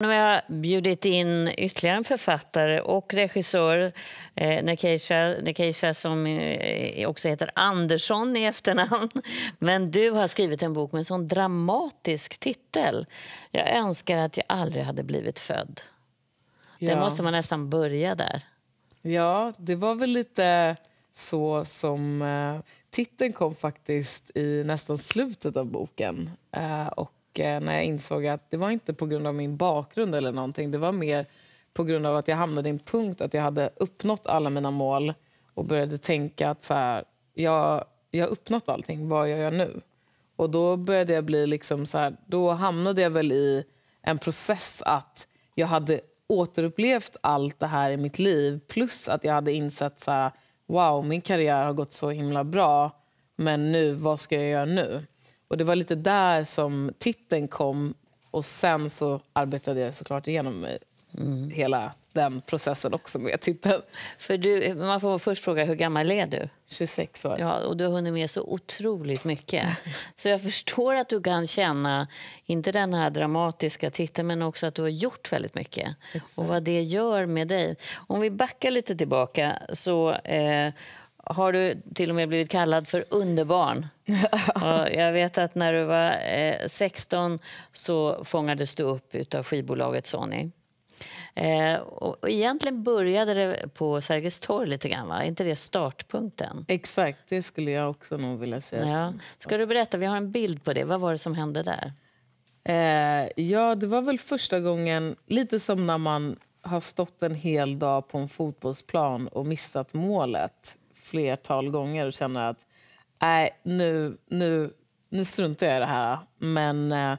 Nu har jag bjudit in ytterligare en författare och regissör, eh, Nekeisha, Nekeisha som eh, också heter Andersson i efternamn. Men du har skrivit en bok med en sån dramatisk titel. Jag önskar att jag aldrig hade blivit född. Ja. Det måste man nästan börja där. Ja, det var väl lite så som eh, titeln kom faktiskt i nästan slutet av boken. Eh, och mycket eh, när jag insåg att det var inte på grund av min bakgrund eller någonting. Det var mer på grund av att jag hamnade i en punkt att jag hade uppnått alla mina mål och började tänka att så här, jag, jag har uppnått allting, vad gör jag nu? Och då började jag bli liksom så här, då hamnade jag väl i en process att jag hade återupplevt allt det här i mitt liv plus att jag hade insett så här, wow, min karriär har gått så himla bra men nu, vad ska jag göra nu? Och det var lite där som titeln kom och sen så arbetade jag såklart igenom mm. hela den processen också med titeln. För du, man får först fråga, hur gammal är du? 26 år. Ja, och du har hunnit med så otroligt mycket. Så jag förstår att du kan känna, inte den här dramatiska titeln, men också att du har gjort väldigt mycket. Exakt. Och vad det gör med dig. Om vi backar lite tillbaka så eh, har du till och med blivit kallad för underbarn. Och jag vet att när du var 16 eh, så fångades du upp av skivbolaget Sony. Eh, och, egentligen började det på Sergels torg lite grann, va? inte det startpunkten? Exakt, det skulle jag också nog vilja säga. Ja. Ska du berätta, vi har en bild på det. Vad var det som hände där? Eh, ja, det var väl första gången, lite som när man har stått en hel dag på en fotbollsplan och missat målet flertal gånger och känner att nej, nu, nu, nu struntar jag i det här. Men eh,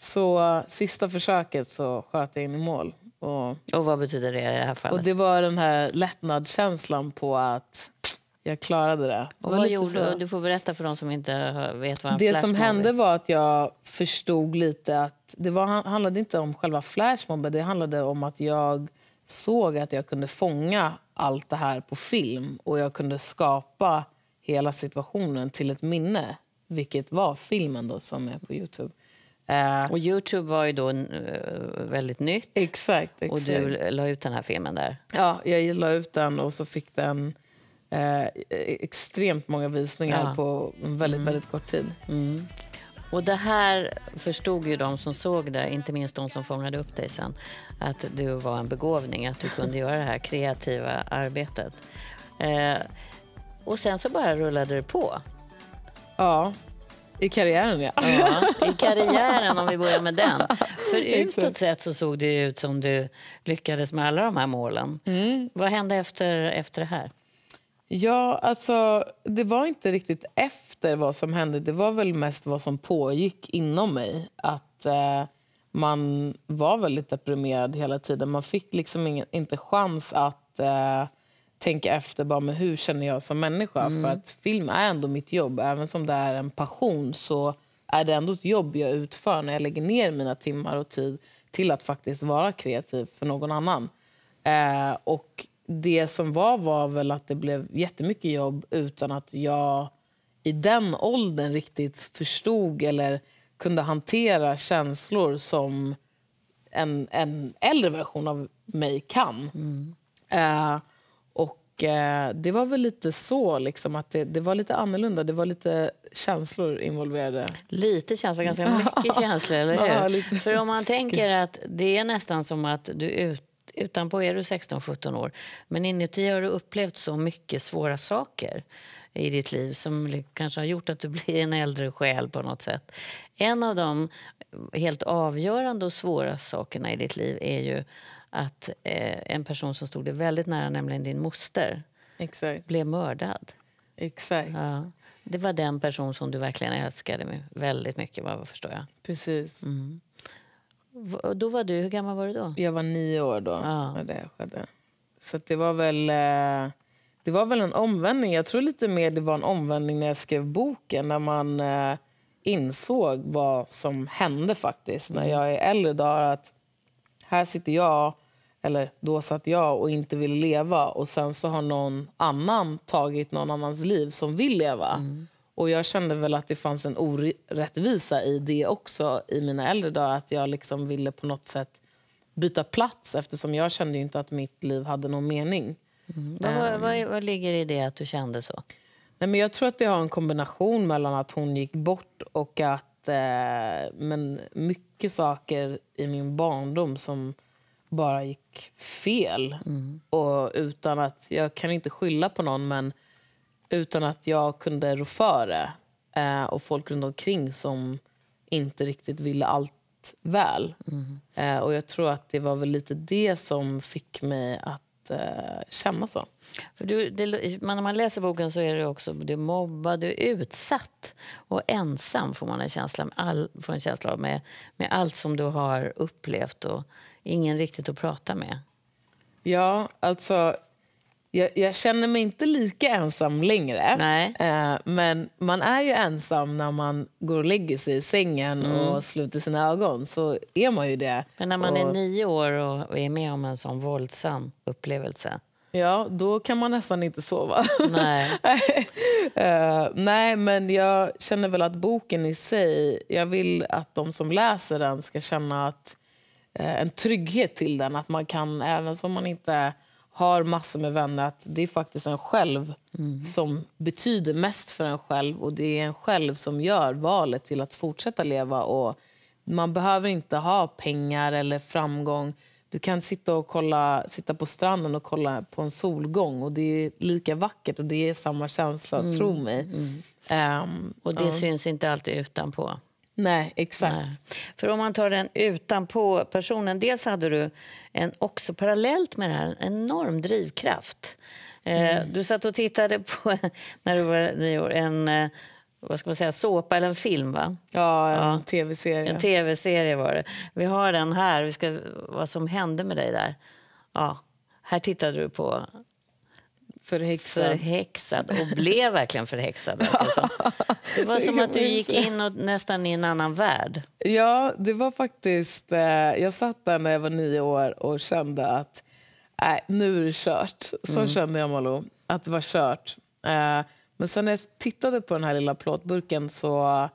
så sista försöket så sköt jag in i mål. Och, och vad betyder det i det här fallet? Och det var den här lättnadskänslan på att jag klarade det. Och vad gjorde du? Du får berätta för de som inte vet vad en Det som hände var att jag förstod lite att det var, handlade inte om själva flashmobben. Det handlade om att jag såg att jag kunde fånga allt det här på film och jag kunde skapa hela situationen till ett minne, vilket var filmen då som är på Youtube. Uh, och Youtube var ju då uh, väldigt nytt. Exakt, exakt, Och du la ut den här filmen där. Ja, jag la ut den och så fick den uh, extremt många visningar ja. på väldigt, mm. väldigt kort tid. Mm. Och det här förstod ju de som såg det, inte minst de som fångade upp dig sen, att du var en begåvning, att du kunde göra det här kreativa arbetet. Eh, och sen så bara rullade det på. Ja, i karriären ja. ja. I karriären om vi börjar med den. För utåt sett så såg det ut som du lyckades med alla de här målen. Mm. Vad hände efter, efter det här? Ja, alltså det var inte riktigt efter vad som hände. Det var väl mest vad som pågick inom mig. Att eh, man var väldigt deprimerad hela tiden. Man fick liksom ingen, inte chans att eh, tänka efter bara med hur känner jag som människa. Mm. För att film är ändå mitt jobb. Även som det är en passion så är det ändå ett jobb jag utför när jag lägger ner mina timmar och tid till att faktiskt vara kreativ för någon annan. Eh, och det som var var väl att det blev jättemycket jobb utan att jag i den åldern riktigt förstod eller kunde hantera känslor som en, en äldre version av mig kan. Mm. Eh, och eh, Det var väl lite så, liksom, att det, det, var lite annorlunda. Det var lite känslor involverade. Lite känslor, ganska mycket känslor, eller hur? Ja, För om man tänker att det är nästan som att du ut utanpå är du 16-17 år. Men inuti har du upplevt så mycket svåra saker i ditt liv som kanske har gjort att du blir en äldre själ på något sätt. En av de helt avgörande och svåra sakerna i ditt liv är ju att eh, en person som stod dig väldigt nära, nämligen din moster, Exakt. blev mördad. Exakt. Ja. Det var den person som du verkligen älskade väldigt mycket, vad förstår jag. Precis. Mm. Då var du, hur gammal var du då? Jag var nio år då ja. när det skedde. Så det var väl... Eh, det var väl en omvändning. Jag tror lite mer det var en omvändning när jag skrev boken. När man eh, insåg vad som hände faktiskt. När jag är äldre dagar att här sitter jag, eller då satt jag och inte vill leva och sen så har någon annan tagit någon annans liv som vill leva. Mm. Och jag kände väl att det fanns en orättvisa i det också i mina äldre dagar. Att jag liksom ville på något sätt byta plats eftersom jag kände inte att mitt liv hade någon mening. Mm. Um, vad, vad, vad, ligger i det att du kände så? Nej, men jag tror att det har en kombination mellan att hon gick bort och att eh, men mycket saker i min barndom som bara gick fel. Mm. Och utan att, jag kan inte skylla på någon men utan att jag kunde rå för det. Eh, och folk runt omkring som inte riktigt ville allt väl. Mm. Eh, och jag tror att det var väl lite det som fick mig att eh, känna så. För du, det, man, när man läser boken så är det också du är mobbad, du är utsatt och ensam får man en känsla, med all, får en känsla av med, med allt som du har upplevt och ingen riktigt att prata med. Ja, alltså jag, jag, känner mig inte lika ensam längre. Nej. Eh, men man är ju ensam när man går och lägger sig i sängen mm. och sluter sina ögon. Så är man ju det. Men när man och... är nio år och, är med om en sån våldsam upplevelse Ja, då kan man nästan inte sova. Nej. uh, nej, men jag känner väl att boken i sig... Jag vill att de som läser den ska känna att, uh, en trygghet till den. Att man kan, även om man inte har massor med vänner, att det är faktiskt en själv mm. som betyder mest för en själv och det är en själv som gör valet till att fortsätta leva. Och man behöver inte ha pengar eller framgång. Du kan sitta, och kolla, sitta på stranden och kolla på en solgång och det är lika vackert och det är samma känsla, mm. tro mig. Mm. Um, och det ja. syns inte alltid utanpå. Nej, exakt. Nej. För om man tar den utanpå personen, dels hade du en, också parallellt med det här en enorm drivkraft. Eh, mm. Du satt och tittade på, när du var nio år, en eh, vad ska man säga, såpa eller en film, va? Ja, en ja. tv-serie. En tv-serie var det. Vi har den här, vi ska, vad som hände med dig där. Ja, här tittade du på Förhäxad. förhäxad och blev verkligen förhäxad. Alltså. Det var som att du gick in och nästan i en annan värld. Ja, det var faktiskt... Eh, jag satt där när jag var nio år och kände att äh, nu är det kört. Så mm. kände jag, Malou, att det var kört. Eh, men sen när jag tittade på den här lilla plåtburken så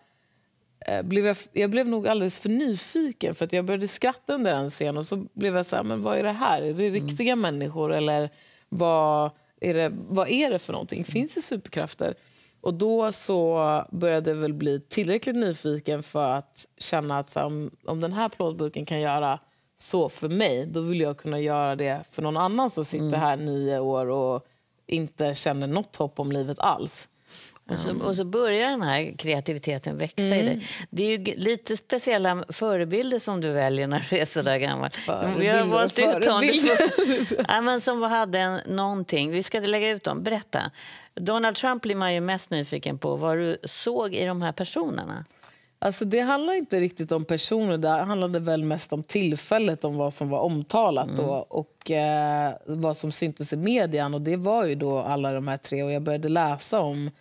eh, blev jag, jag blev nog alldeles för nyfiken för att jag började skratta under en scen och så blev jag så här, men vad är det här? Är det mm. riktiga mm. människor eller vad är det, vad är det för någonting? Finns det superkrafter? Och då så började jag väl bli tillräckligt nyfiken för att känna att här, om, om den här plåtburken kan göra så för mig, då vill jag kunna göra det för någon annan som sitter mm. här nio år och inte känner något hopp om livet alls. Och så, och så, börjar den här kreativiteten växa mm. i dig. Mm. Det är lite speciella förebilder som du väljer när du är så där gammal. Vi har valt ut dem. ja, men som hade en, någonting. Vi ska lägga ut dem. Berätta. Donald Trump blir man ju mest nyfiken på. Vad du såg i de här personerna. Alltså det handlar inte riktigt om personer, det handlade väl mest om tillfället, om vad som var omtalat mm. då, och eh, vad som syntes i median. Och det var ju då alla de här tre och jag började läsa om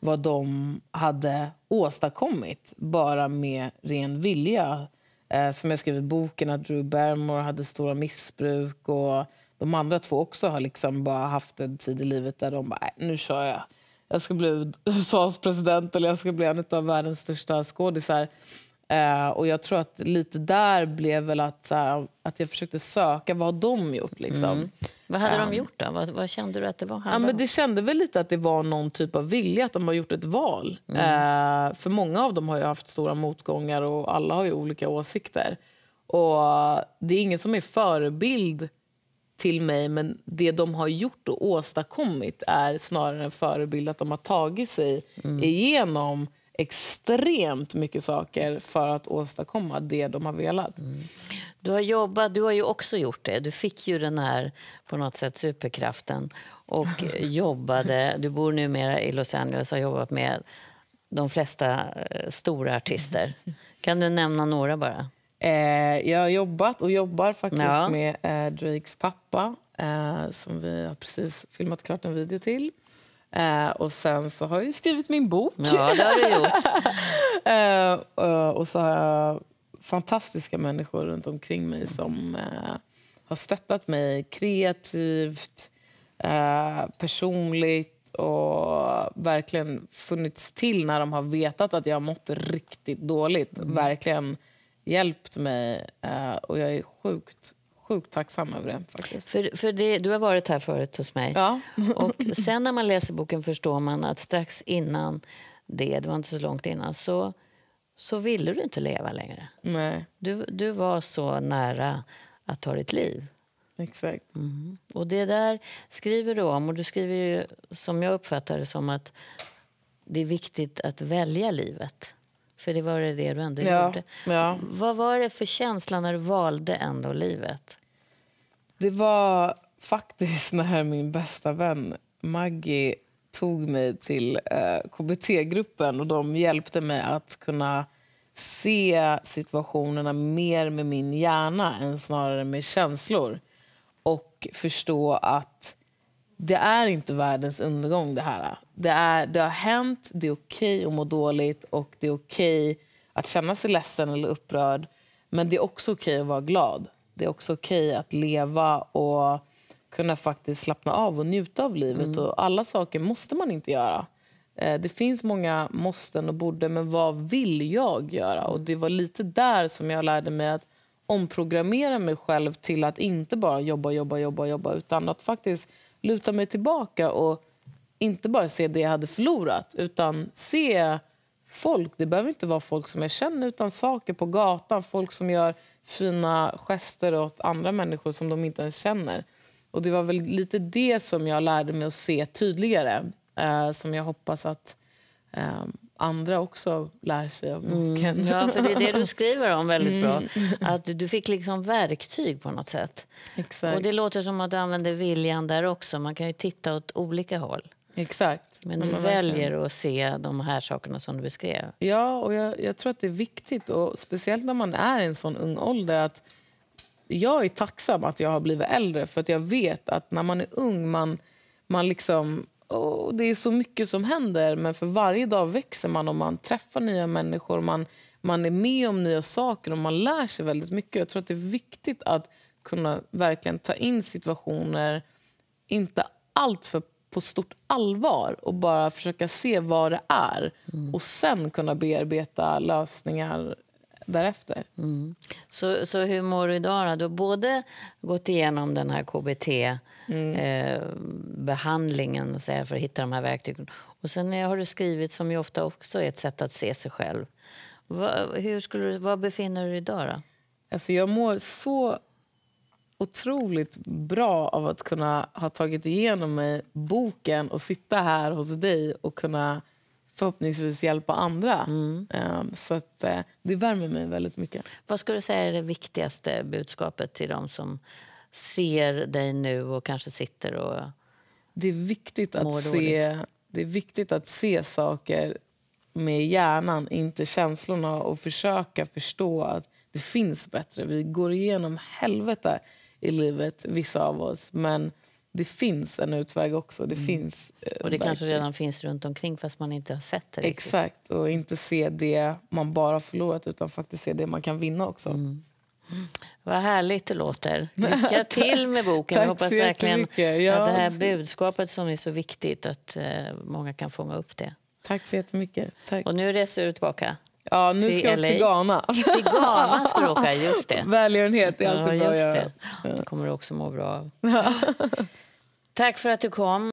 vad de hade åstadkommit bara med ren vilja. Eh, som jag skrev i boken, att Drew Barrymore hade stora missbruk och de andra två också har liksom bara haft en tid i livet där de bara, äh, nu kör jag. Jag ska bli USAs president eller jag ska bli en av världens största skådisar. Eh, och jag tror att lite där blev väl att, här, att jag försökte söka, vad har de gjort liksom? Mm. Vad hade de gjort då? Vad, vad kände du att det var? Ja, men det kände väl lite att det var någon typ av vilja, att de har gjort ett val. Mm. Eh, för många av dem har ju haft stora motgångar och alla har ju olika åsikter. Och det är ingen som är förebild till mig, men det de har gjort och åstadkommit är snarare en förebild att de har tagit sig mm. igenom extremt mycket saker för att åstadkomma det de har velat. Mm. Du har jobbat, du har ju också gjort det. Du fick ju den här på något sätt superkraften och jobbade. Du bor numera i Los Angeles och har jobbat med de flesta eh, stora artister. Kan du nämna några bara? Eh, jag har jobbat och jobbar faktiskt ja. med eh, Drakes pappa eh, som vi har precis filmat klart en video till. Eh, och sen så har jag ju skrivit min bok. Ja, det har du gjort. Eh, eh, och så har jag fantastiska människor runt omkring mig som eh, har stöttat mig kreativt, eh, personligt och verkligen funnits till när de har vetat att jag har mått riktigt dåligt. Mm. Verkligen hjälpt mig eh, och jag är sjukt sjukt tacksam över det. Faktiskt. För, för det, du har varit här förut hos mig. Ja. och sen när man läser boken förstår man att strax innan det, det var inte så långt innan, så, så ville du inte leva längre. Nej. Du, du var så nära att ta ditt liv. Exakt. Mm. Och det där skriver du om, och du skriver ju, som jag uppfattar det, som att det är viktigt att välja livet. För det var det du ändå ja, gjorde. Ja. Vad var det för känsla när du valde ändå livet? Det var faktiskt när min bästa vän Maggie tog mig till eh, KBT-gruppen och de hjälpte mig att kunna se situationerna mer med min hjärna än snarare med känslor. Och förstå att det är inte världens undergång det här. Det, är, det har hänt, det är okej att må dåligt och det är okej att känna sig ledsen eller upprörd. Men det är också okej att vara glad det är också okej okay att leva och kunna faktiskt slappna av och njuta av livet. Mm. Och alla saker måste man inte göra. Eh, det finns många måsten och borde, men vad vill jag göra? Och Det var lite där som jag lärde mig att omprogrammera mig själv till att inte bara jobba, jobba, jobba, jobba utan att faktiskt luta mig tillbaka och inte bara se det jag hade förlorat utan se folk. Det behöver inte vara folk som jag känner utan saker på gatan, folk som gör fina gester åt andra människor som de inte ens känner. Och Det var väl lite det som jag lärde mig att se tydligare eh, som jag hoppas att eh, andra också lär sig av boken. Mm, ja, för det är det du skriver om väldigt mm. bra. Att du fick liksom verktyg på något sätt. Exakt. Och det låter som att du använder viljan där också. Man kan ju titta åt olika håll. Exakt. Men du väljer att se de här sakerna som du beskrev. Ja, och jag, jag, tror att det är viktigt, och speciellt när man är i en sån ung ålder, att jag är tacksam att jag har blivit äldre för att jag vet att när man är ung, man, man liksom och det är så mycket som händer, men för varje dag växer man och man träffar nya människor. Man, man är med om nya saker och man lär sig väldigt mycket. Jag tror att det är viktigt att kunna verkligen ta in situationer, inte allt för på stort allvar och bara försöka se vad det är mm. och sen kunna bearbeta lösningar därefter. Mm. Så, så hur mår du idag? Då? Du har både gått igenom den här KBT-behandlingen mm. eh, för att hitta de här verktygen och sen har du skrivit, som ju ofta också är ett sätt att se sig själv. Va, hur skulle, var befinner du dig idag? Då? Alltså jag mår så otroligt bra av att kunna ha tagit igenom mig boken och sitta här hos dig och kunna förhoppningsvis hjälpa andra. Mm. Ehm, så att, eh, det värmer mig väldigt mycket. Vad skulle du säga är det viktigaste budskapet till dem som ser dig nu och kanske sitter och det är viktigt att dåligt. se Det är viktigt att se saker med hjärnan, inte känslorna och försöka förstå att det finns bättre. Vi går igenom helvetet i livet, vissa av oss. Men det finns en utväg också. Det mm. finns eh, Och det kanske redan finns runt omkring fast man inte har sett det. Riktigt. Exakt, och inte se det man bara förlorat utan faktiskt se det man kan vinna också. Mm. Vad härligt det låter. Lycka till med boken. Jag hoppas verkligen ja. att det här budskapet som är så viktigt, att eh, många kan fånga upp det. Tack så jättemycket. Tack. Och nu reser du tillbaka? Ja, nu ska jag till Ghana. Till Ghana ska du åka, just det. Välgörenhet är alltid ja, bra att göra. Det. det kommer du också må bra av. Tack för att du kom.